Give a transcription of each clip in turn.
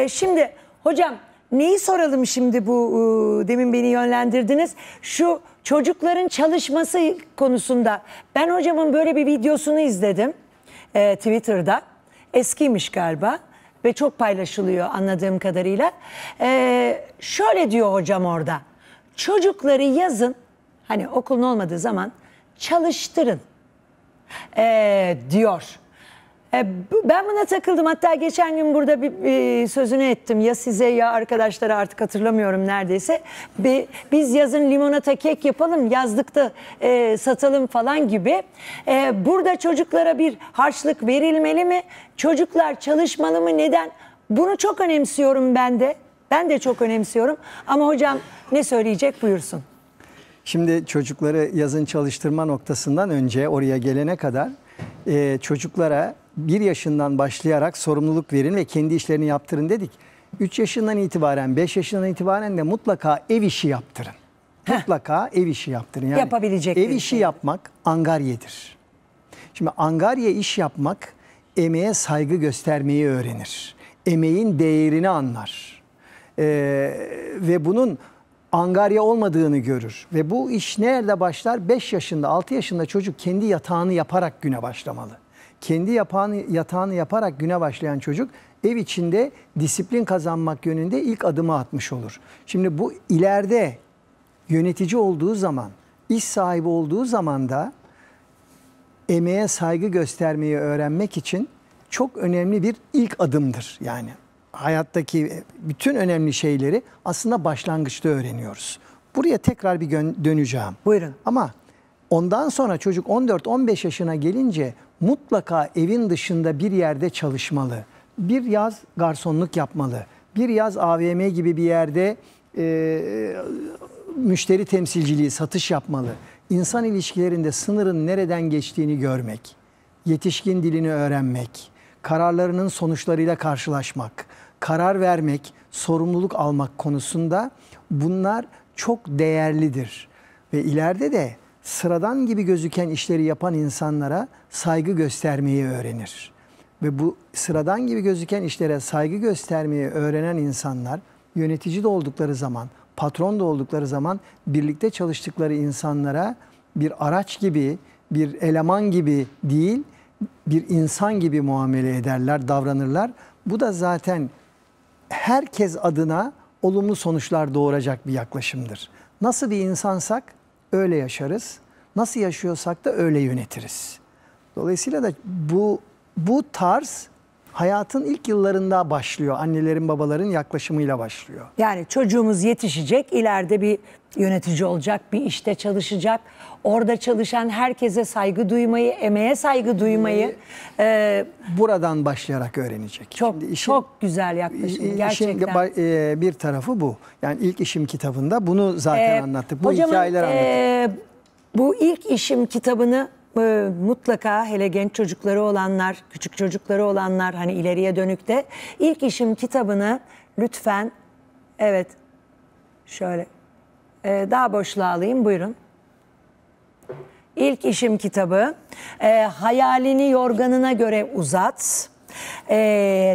Ee, şimdi hocam neyi soralım şimdi bu e, demin beni yönlendirdiniz. Şu çocukların çalışması konusunda ben hocamın böyle bir videosunu izledim e, Twitter'da. Eskiymiş galiba ve çok paylaşılıyor anladığım kadarıyla. E, şöyle diyor hocam orada. Çocukları yazın hani okulun olmadığı zaman çalıştırın e, diyor. E, ben buna takıldım. Hatta geçen gün burada bir, bir sözünü ettim. Ya size ya arkadaşlara artık hatırlamıyorum neredeyse. Bir, biz yazın limonata kek yapalım, yazlıkta e, satalım falan gibi. E, burada çocuklara bir harçlık verilmeli mi? Çocuklar çalışmalı mı? Neden? Bunu çok önemsiyorum ben de. Ben de çok önemsiyorum. Ama hocam ne söyleyecek buyursun. Şimdi çocukları yazın çalıştırma noktasından önce oraya gelene kadar e, çocuklara bir yaşından başlayarak sorumluluk verin ve kendi işlerini yaptırın dedik. 3 yaşından itibaren 5 yaşından itibaren de mutlaka ev işi yaptırın. Heh. Mutlaka ev işi yaptırın. Yani Yapabilecek. Ev işi şey. yapmak angaryedir. Şimdi angarya iş yapmak emeğe saygı göstermeyi öğrenir. Emeğin değerini anlar. Ee, ve bunun angarya olmadığını görür. Ve bu iş nerede başlar? 5 yaşında 6 yaşında çocuk kendi yatağını yaparak güne başlamalı kendi yapan, yatağını yaparak güne başlayan çocuk ev içinde disiplin kazanmak yönünde ilk adımı atmış olur. Şimdi bu ileride yönetici olduğu zaman, iş sahibi olduğu zaman da emeğe saygı göstermeyi öğrenmek için çok önemli bir ilk adımdır. Yani hayattaki bütün önemli şeyleri aslında başlangıçta öğreniyoruz. Buraya tekrar bir döneceğim. Buyurun. Ama Ondan sonra çocuk 14-15 yaşına gelince mutlaka evin dışında bir yerde çalışmalı. Bir yaz garsonluk yapmalı. Bir yaz AVM gibi bir yerde e, müşteri temsilciliği, satış yapmalı. İnsan ilişkilerinde sınırın nereden geçtiğini görmek, yetişkin dilini öğrenmek, kararlarının sonuçlarıyla karşılaşmak, karar vermek, sorumluluk almak konusunda bunlar çok değerlidir. Ve ileride de sıradan gibi gözüken işleri yapan insanlara saygı göstermeyi öğrenir. Ve bu sıradan gibi gözüken işlere saygı göstermeyi öğrenen insanlar yönetici de oldukları zaman, patron da oldukları zaman birlikte çalıştıkları insanlara bir araç gibi, bir eleman gibi değil, bir insan gibi muamele ederler, davranırlar. Bu da zaten herkes adına olumlu sonuçlar doğuracak bir yaklaşımdır. Nasıl bir insansak öyle yaşarız. Nasıl yaşıyorsak da öyle yönetiriz. Dolayısıyla da bu bu tarz hayatın ilk yıllarında başlıyor. Annelerin babaların yaklaşımıyla başlıyor. Yani çocuğumuz yetişecek, ileride bir yönetici olacak, bir işte çalışacak. Orada çalışan herkese saygı duymayı, emeğe saygı duymayı ee, e, buradan başlayarak öğrenecek. Çok Şimdi işin, çok güzel yaklaşım gerçekten. Işin, e, bir tarafı bu. Yani ilk işim kitabında bunu zaten e, anlattık. Bu hocamın, hikayeler e, anlattık. E, bu ilk işim kitabını ee, mutlaka hele genç çocukları olanlar, küçük çocukları olanlar hani ileriye dönük de ilk işim kitabını lütfen evet şöyle e, daha boşluğa alayım buyurun. İlk işim kitabı e, hayalini yorganına göre uzat. E,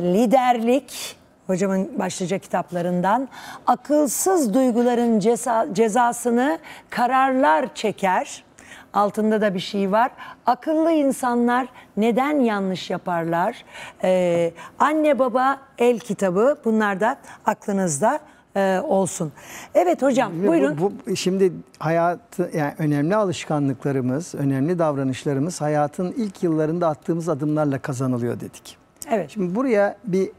liderlik hocamın başlıca kitaplarından akılsız duyguların ceza, cezasını kararlar çeker altında da bir şey var. Akıllı insanlar neden yanlış yaparlar? Ee, anne baba el kitabı bunlar da aklınızda e, olsun. Evet hocam bu, buyurun. Bu, bu, şimdi hayat yani önemli alışkanlıklarımız, önemli davranışlarımız hayatın ilk yıllarında attığımız adımlarla kazanılıyor dedik. Evet. Şimdi buraya bir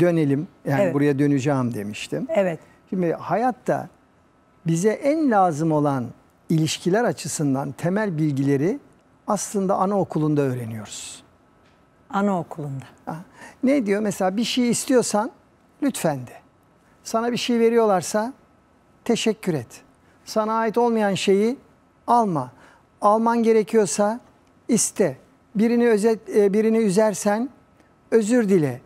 dönelim. Yani evet. buraya döneceğim demiştim. Evet. Şimdi hayatta bize en lazım olan ilişkiler açısından temel bilgileri aslında anaokulunda öğreniyoruz. Anaokulunda. Ha. Ne diyor mesela bir şey istiyorsan lütfen de. Sana bir şey veriyorlarsa teşekkür et. Sana ait olmayan şeyi alma. Alman gerekiyorsa iste. Birini özet, e, birini üzersen özür dile.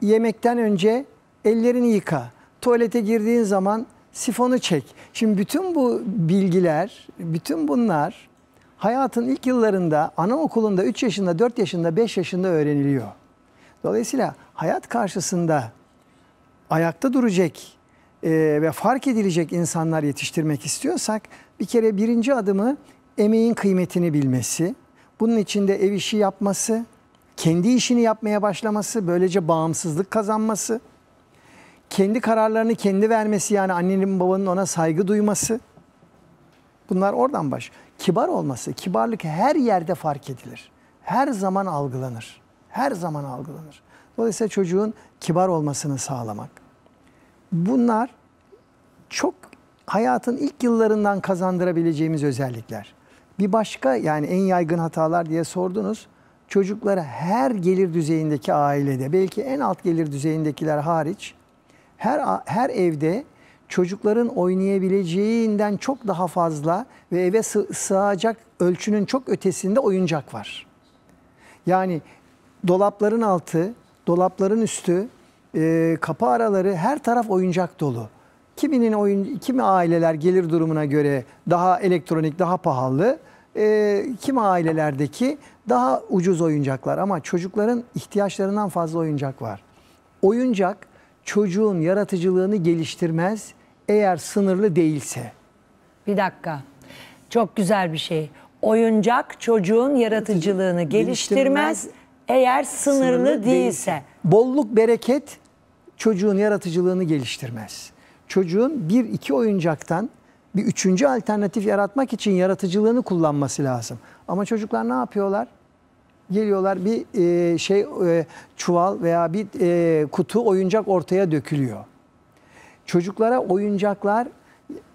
Yemekten önce ellerini yıka. Tuvalete girdiğin zaman sifonu çek. Şimdi bütün bu bilgiler, bütün bunlar hayatın ilk yıllarında anaokulunda 3 yaşında, 4 yaşında, 5 yaşında öğreniliyor. Dolayısıyla hayat karşısında ayakta duracak e, ve fark edilecek insanlar yetiştirmek istiyorsak bir kere birinci adımı emeğin kıymetini bilmesi, bunun içinde ev işi yapması, kendi işini yapmaya başlaması, böylece bağımsızlık kazanması, kendi kararlarını kendi vermesi yani annenin babanın ona saygı duyması. Bunlar oradan baş. Kibar olması, kibarlık her yerde fark edilir. Her zaman algılanır. Her zaman algılanır. Dolayısıyla çocuğun kibar olmasını sağlamak. Bunlar çok hayatın ilk yıllarından kazandırabileceğimiz özellikler. Bir başka yani en yaygın hatalar diye sordunuz. Çocuklara her gelir düzeyindeki ailede belki en alt gelir düzeyindekiler hariç her her evde çocukların oynayabileceğinden çok daha fazla ve eve sığacak ölçünün çok ötesinde oyuncak var. Yani dolapların altı, dolapların üstü, e, kapı araları her taraf oyuncak dolu. Kiminin oyun, kimi aileler gelir durumuna göre daha elektronik, daha pahalı. E, kimi ailelerdeki daha ucuz oyuncaklar ama çocukların ihtiyaçlarından fazla oyuncak var. Oyuncak çocuğun yaratıcılığını geliştirmez eğer sınırlı değilse. Bir dakika. Çok güzel bir şey. Oyuncak çocuğun yaratıcılığını geliştirmez, geliştirmez eğer sınırlı, sınırlı değilse. değilse. Bolluk bereket çocuğun yaratıcılığını geliştirmez. Çocuğun bir iki oyuncaktan bir üçüncü alternatif yaratmak için yaratıcılığını kullanması lazım. Ama çocuklar ne yapıyorlar? geliyorlar bir e, şey e, çuval veya bir e, kutu oyuncak ortaya dökülüyor. Çocuklara oyuncaklar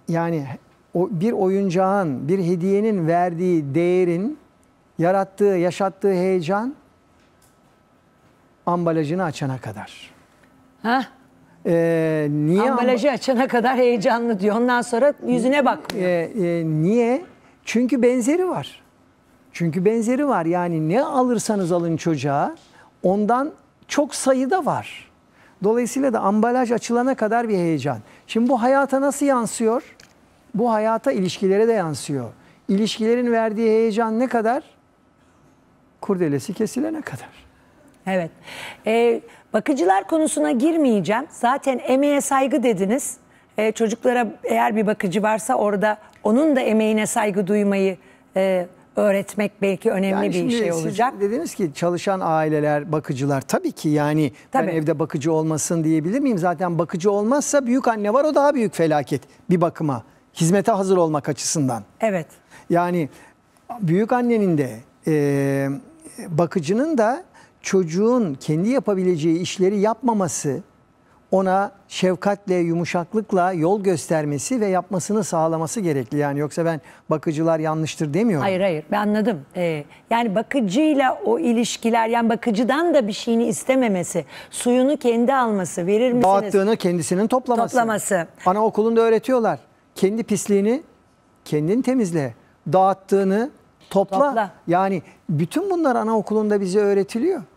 yani o, bir oyuncağın, bir hediyenin verdiği değerin yarattığı, yaşattığı heyecan ambalajını açana kadar. Ha? Ee, niye ambalajı amb açana kadar heyecanlı diyor. Ondan sonra yüzüne bak. E, e, niye? Çünkü benzeri var. Çünkü benzeri var yani ne alırsanız alın çocuğa ondan çok sayıda var. Dolayısıyla da ambalaj açılana kadar bir heyecan. Şimdi bu hayata nasıl yansıyor? Bu hayata ilişkilere de yansıyor. İlişkilerin verdiği heyecan ne kadar? Kurdelesi kesilene kadar. Evet. Ee, bakıcılar konusuna girmeyeceğim. Zaten emeğe saygı dediniz. Ee, çocuklara eğer bir bakıcı varsa orada onun da emeğine saygı duymayı e, öğretmek belki önemli yani bir şey olacak. dediniz ki çalışan aileler, bakıcılar tabii ki yani tabii. ben evde bakıcı olmasın diyebilir miyim? Zaten bakıcı olmazsa büyük anne var o daha büyük felaket bir bakıma. Hizmete hazır olmak açısından. Evet. Yani büyük annenin de e, bakıcının da çocuğun kendi yapabileceği işleri yapmaması ona şefkatle, yumuşaklıkla yol göstermesi ve yapmasını sağlaması gerekli. Yani yoksa ben bakıcılar yanlıştır demiyorum. Hayır hayır ben anladım. Ee, yani bakıcıyla o ilişkiler yani bakıcıdan da bir şeyini istememesi, suyunu kendi alması, verir misiniz? Dağıttığını kendisinin toplaması. Toplaması. Anaokulunda öğretiyorlar. Kendi pisliğini kendin temizle. Dağıttığını topla. topla. Yani bütün bunlar anaokulunda bize öğretiliyor.